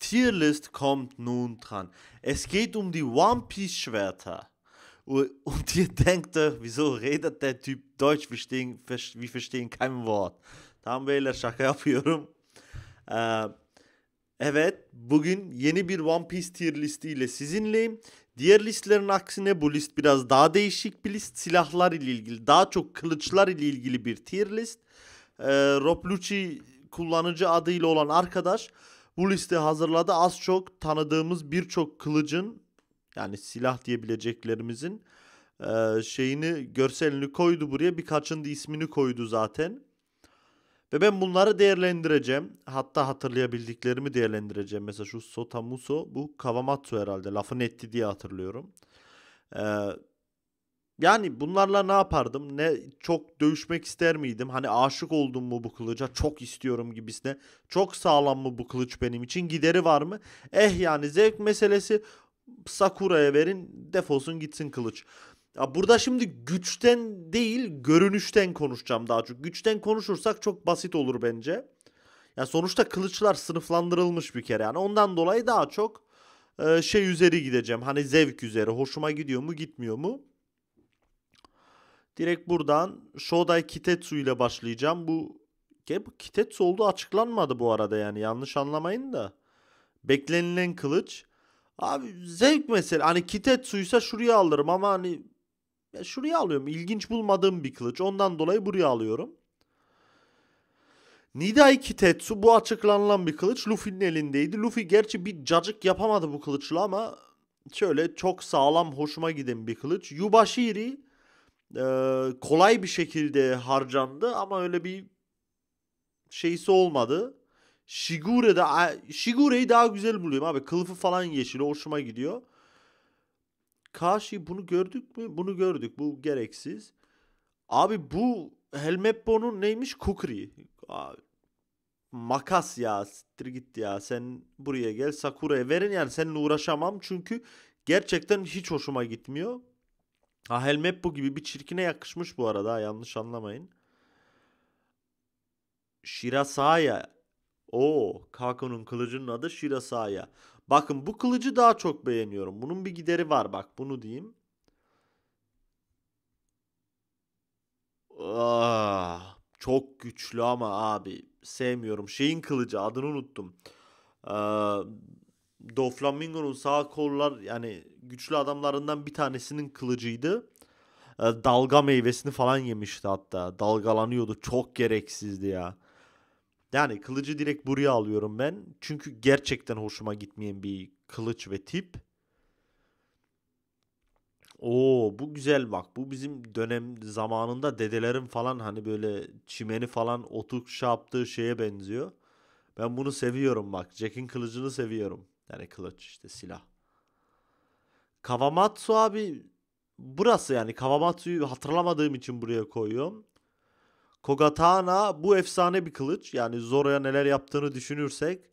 Tierlist kommt nun dran. Es geht um die One Piece Schwerter. Und ihr denkt euch, äh, wieso redet der Typ Deutsch? Wir verstehen, wir verstehen kein Wort. Tam böyle şaka yapıyorum. evet bugün yeni bir One Piece tier listi ile sizinleyim. Diğer listlerin aksine bu list biraz daha değişik bir list. Silahlar ile ilgili daha çok kılıçlar ile ilgili bir tier list. Ee, Rob Lucci kullanıcı adıyla olan arkadaş bu liste hazırladı. Az çok tanıdığımız birçok kılıcın yani silah diyebileceklerimizin e, şeyini görselini koydu buraya. Birkaçının da ismini koydu zaten. Ve ben bunları değerlendireceğim. Hatta hatırlayabildiklerimi değerlendireceğim. Mesela şu Sotamuso bu Kavamatsu herhalde. Lafını etti diye hatırlıyorum. Ee, yani bunlarla ne yapardım? Ne çok dövüşmek ister miydim? Hani aşık oldum mu bu kılıca? Çok istiyorum gibisine. Çok sağlam mı bu kılıç benim için? Gideri var mı? Eh yani zevk meselesi. Sakura'ya verin defolsun gitsin kılıç. Ya burada şimdi güçten değil görünüşten konuşacağım daha çok. Güçten konuşursak çok basit olur bence. Ya yani sonuçta kılıçlar sınıflandırılmış bir kere yani. Ondan dolayı daha çok şey üzeri gideceğim. Hani zevk üzeri. Hoşuma gidiyor mu gitmiyor mu? Direkt buradan Shodai Kitetsu ile başlayacağım. Bu, ya bu Kitetsu olduğu açıklanmadı bu arada yani yanlış anlamayın da. Beklenilen kılıç. Abi zevk mesele. Hani Kitetsu ise şuraya alırım ama hani ya şuraya alıyorum. İlginç bulmadığım bir kılıç. Ondan dolayı buraya alıyorum. Nidai Kitetsu bu açıklanılan bir kılıç Luffy'nin elindeydi. Luffy gerçi bir cacık yapamadı bu kılıçla ama şöyle çok sağlam hoşuma giden bir kılıç. Yubashiri ee, kolay bir şekilde harcandı ama öyle bir şeysi olmadı. Shigure de Shigure'yi daha güzel buluyorum abi. Kılıfı falan yeşil hoşuma gidiyor. Kashi bunu gördük mü? Bunu gördük. Bu gereksiz. Abi bu Helmeppo'nun neymiş? Kukri. Abi, makas ya. Siktir gitti ya. Sen buraya gel Sakura'ya verin. Yani seninle uğraşamam. Çünkü gerçekten hiç hoşuma gitmiyor. Ahel bu gibi bir çirkine yakışmış bu arada yanlış anlamayın. Shirasaya. O Kako'nun kılıcının adı Shirasaya. Bakın bu kılıcı daha çok beğeniyorum. Bunun bir gideri var bak bunu diyeyim. Ah, çok güçlü ama abi sevmiyorum. Şeyin kılıcı adını unuttum. Ee, Doflamingo'nun sağ kollar yani güçlü adamlarından bir tanesinin kılıcıydı. E, dalga meyvesini falan yemişti hatta. Dalgalanıyordu. Çok gereksizdi ya. Yani kılıcı direkt buraya alıyorum ben. Çünkü gerçekten hoşuma gitmeyen bir kılıç ve tip. Oo bu güzel bak. Bu bizim dönem zamanında dedelerim falan hani böyle çimeni falan otuk şey şeye benziyor. Ben bunu seviyorum bak. Jack'in kılıcını seviyorum. Yani kılıç işte silah. Kavamatsu abi burası yani Kawamatsu'yu hatırlamadığım için buraya koyuyorum. Kogatana bu efsane bir kılıç. Yani Zoro'ya neler yaptığını düşünürsek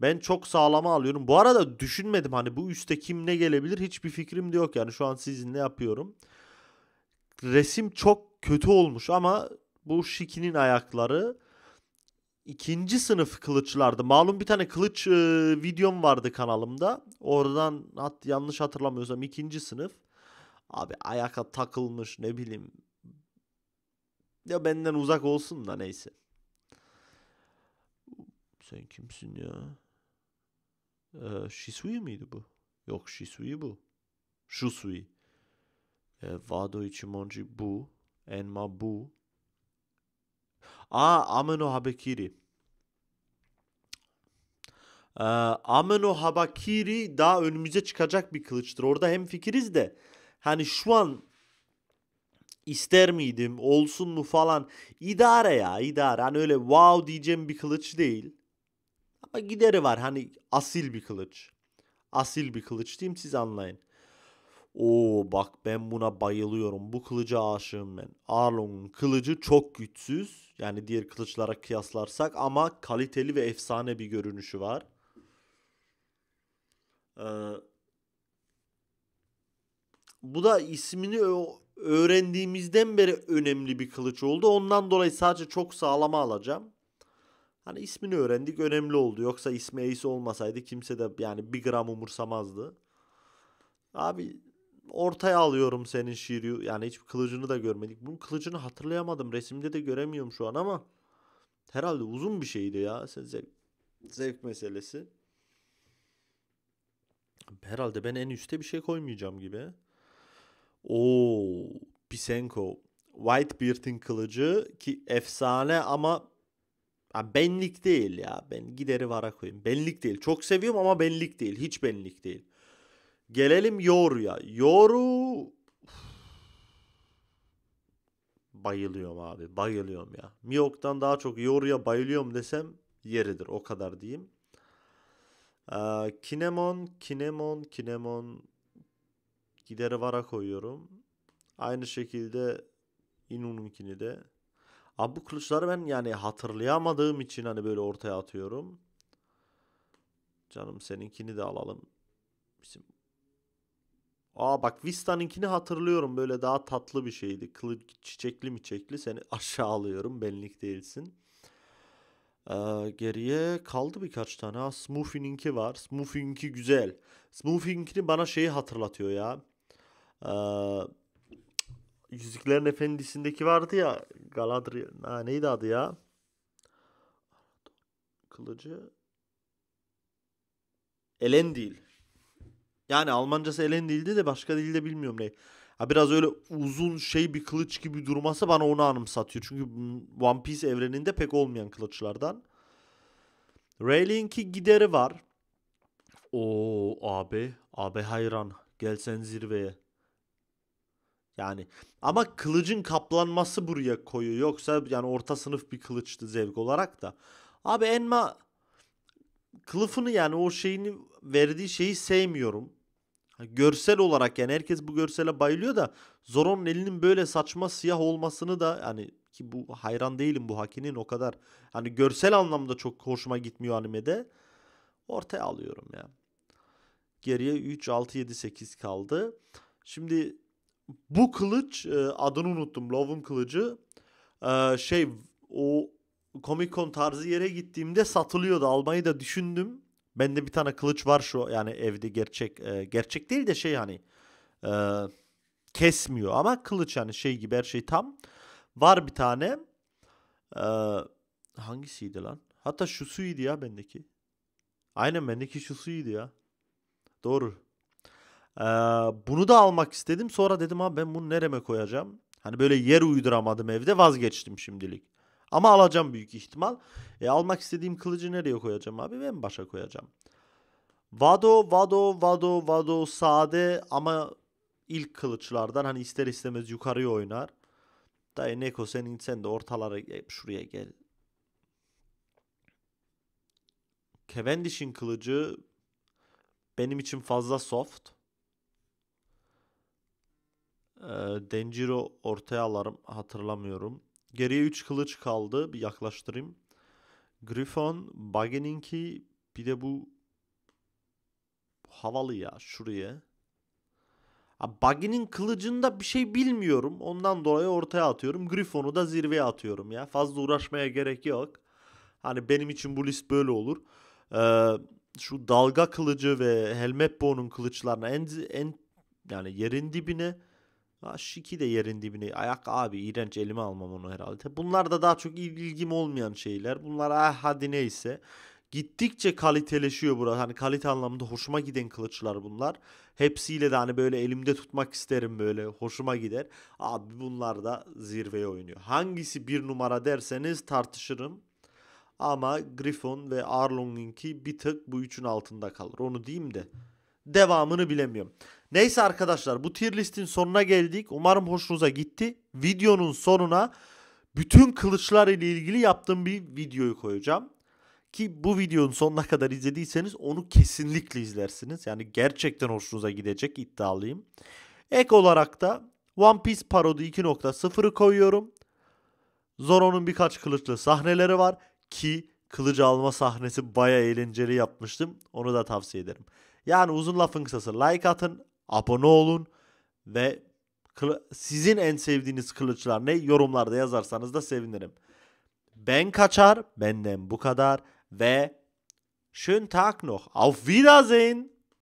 ben çok sağlama alıyorum. Bu arada düşünmedim hani bu üste kim ne gelebilir hiçbir fikrim de yok. Yani şu an sizinle yapıyorum. Resim çok kötü olmuş ama bu Shiki'nin ayakları ikinci sınıf kılıçlardı. Malum bir tane kılıç e, videom vardı kanalımda. Oradan hat, yanlış hatırlamıyorsam ikinci sınıf. Abi ayaka takılmış ne bileyim. Ya benden uzak olsun da neyse. Sen kimsin ya? Ee, Shisui miydi bu? Yok Shisui bu. Shusui. Ee, Vado Ichimonji bu. Enma bu. Aa Ameno Habekiri e, Ameno Habakiri daha önümüze çıkacak bir kılıçtır. Orada hem fikiriz de hani şu an ister miydim olsun mu falan idare ya idare hani öyle wow diyeceğim bir kılıç değil. Ama gideri var hani asil bir kılıç. Asil bir kılıç diyeyim siz anlayın. Oo bak ben buna bayılıyorum. Bu kılıca aşığım ben. Arlong'un kılıcı çok güçsüz. Yani diğer kılıçlara kıyaslarsak ama kaliteli ve efsane bir görünüşü var. Ee, bu da ismini öğrendiğimizden beri önemli bir kılıç oldu. Ondan dolayı sadece çok sağlama alacağım. Hani ismini öğrendik önemli oldu. Yoksa ismi Ace olmasaydı kimse de yani bir gram umursamazdı. Abi ortaya alıyorum senin şiiri. Yani hiç kılıcını da görmedik. Bunun kılıcını hatırlayamadım. Resimde de göremiyorum şu an ama herhalde uzun bir şeydi ya. Zevk, zevk meselesi. Herhalde ben en üste bir şey koymayacağım gibi. O Pisenko. Whitebeard'in kılıcı ki efsane ama ha, benlik değil ya. Ben gideri vara koyayım. Benlik değil. Çok seviyorum ama benlik değil. Hiç benlik değil. Gelelim Yoru'ya. Yoru bayılıyorum abi. Bayılıyorum ya. Miyok'tan daha çok Yoru'ya bayılıyorum desem yeridir. O kadar diyeyim. Ee, kinemon, Kinemon, Kinemon gideri vara koyuyorum. Aynı şekilde Inun'unkini de. Abi bu kılıçları ben yani hatırlayamadığım için hani böyle ortaya atıyorum. Canım seninkini de alalım. Bizim... Aa bak Vista'nınkini hatırlıyorum. Böyle daha tatlı bir şeydi. Kılıç çiçekli mi çekli seni aşağı alıyorum benlik değilsin. Ee, geriye kaldı birkaç tane. Ha, Smoothie'ninki var. Smoothie'ninki güzel. Smoothie'ninkini bana şeyi hatırlatıyor ya. Ee, Yüzüklerin Efendisi'ndeki vardı ya. Galadriel. Ha, neydi adı ya? Kılıcı. Elendil. Yani Almancası Elendil'di de başka dilde bilmiyorum ne. Ha biraz öyle uzun şey bir kılıç gibi durması bana onu anımsatıyor. Çünkü One Piece evreninde pek olmayan kılıçlardan. Raylink'i gideri var. O abi, abi hayran. Gelsen zirveye. Yani ama kılıcın kaplanması buraya koyu. Yoksa yani orta sınıf bir kılıçtı zevk olarak da. Abi Enma kılıfını yani o şeyini verdiği şeyi sevmiyorum görsel olarak yani herkes bu görsele bayılıyor da Zoro'nun elinin böyle saçma siyah olmasını da yani ki bu hayran değilim bu Haki'nin o kadar hani görsel anlamda çok hoşuma gitmiyor animede. Ortaya alıyorum ya. Geriye 3 6 7 8 kaldı. Şimdi bu kılıç e, adını unuttum. Love'un kılıcı e, şey o Comic Con tarzı yere gittiğimde satılıyordu. Almayı da düşündüm. Bende bir tane kılıç var şu yani evde gerçek e, gerçek değil de şey hani e, kesmiyor ama kılıç yani şey gibi her şey tam. Var bir tane e, hangisiydi lan? Hatta şu suydu ya bendeki. Aynen bendeki şu suydu ya. Doğru. Ee, bunu da almak istedim. Sonra dedim abi ben bunu nereme koyacağım? Hani böyle yer uyduramadım evde vazgeçtim şimdilik. Ama alacağım büyük ihtimal. E, almak istediğim kılıcı nereye koyacağım abi? Ben başa koyacağım. Vado, Vado, Vado, Vado sade ama ilk kılıçlardan hani ister istemez yukarıya oynar. Dayı Neko senin sen de ortalara şuraya gel. Cavendish'in kılıcı benim için fazla soft. E, Denjiro ortaya alarım hatırlamıyorum. Geriye 3 kılıç kaldı. Bir yaklaştırayım. Griffon, Bageninki bir de bu havalı ya şuraya. Buggy'nin kılıcında bir şey bilmiyorum. Ondan dolayı ortaya atıyorum. Griffon'u da zirveye atıyorum ya. Fazla uğraşmaya gerek yok. Hani benim için bu list böyle olur. Ee, şu dalga kılıcı ve Helmet Bow'un kılıçlarına en, en yani yerin dibine H2 de yerin dibine. Ayak abi iğrenç elime almam onu herhalde. Bunlar da daha çok ilgim olmayan şeyler. Bunlar ah hadi neyse. Gittikçe kaliteleşiyor burası. Hani kalite anlamında hoşuma giden kılıçlar bunlar. Hepsiyle de hani böyle elimde tutmak isterim böyle. Hoşuma gider. Abi bunlar da zirveye oynuyor. Hangisi bir numara derseniz tartışırım. Ama Griffon ve Arlong'inki bir tık bu üçün altında kalır. Onu diyeyim de. Devamını bilemiyorum. Neyse arkadaşlar bu tier listin sonuna geldik. Umarım hoşunuza gitti. Videonun sonuna bütün kılıçlar ile ilgili yaptığım bir videoyu koyacağım. Ki bu videonun sonuna kadar izlediyseniz onu kesinlikle izlersiniz. Yani gerçekten hoşunuza gidecek iddialıyım. Ek olarak da One Piece Parody 2.0'ı koyuyorum. Zoro'nun birkaç kılıçlı sahneleri var ki kılıç alma sahnesi baya eğlenceli yapmıştım. Onu da tavsiye ederim. Yani uzun lafın kısası like atın, abone olun ve sizin en sevdiğiniz kılıçlar ne yorumlarda yazarsanız da sevinirim. Ben kaçar, benden bu kadar ve schönen Tag noch. Auf Wiedersehen.